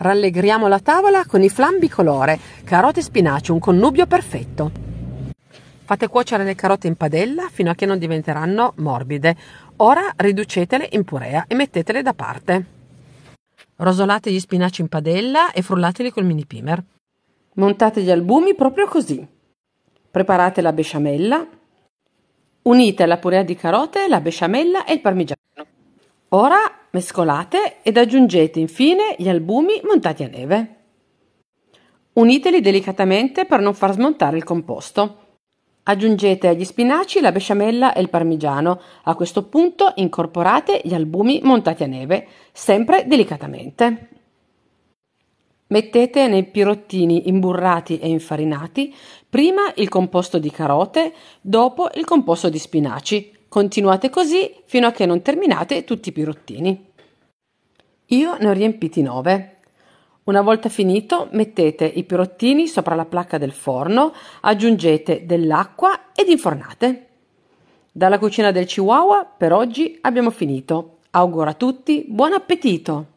Rallegriamo la tavola con i flan bicolore, carote e spinaci, un connubio perfetto. Fate cuocere le carote in padella fino a che non diventeranno morbide. Ora riducetele in purea e mettetele da parte. Rosolate gli spinaci in padella e frullateli col mini pimer. Montate gli albumi proprio così. Preparate la besciamella. Unite la purea di carote, la besciamella e il parmigiano. Ora Mescolate ed aggiungete infine gli albumi montati a neve. Uniteli delicatamente per non far smontare il composto. Aggiungete agli spinaci la besciamella e il parmigiano. A questo punto incorporate gli albumi montati a neve, sempre delicatamente. Mettete nei pirottini imburrati e infarinati prima il composto di carote, dopo il composto di spinaci. Continuate così fino a che non terminate tutti i pirottini. Io ne ho riempiti 9. Una volta finito, mettete i pirottini sopra la placca del forno, aggiungete dell'acqua ed infornate. Dalla cucina del Chihuahua per oggi abbiamo finito. Auguro a tutti buon appetito!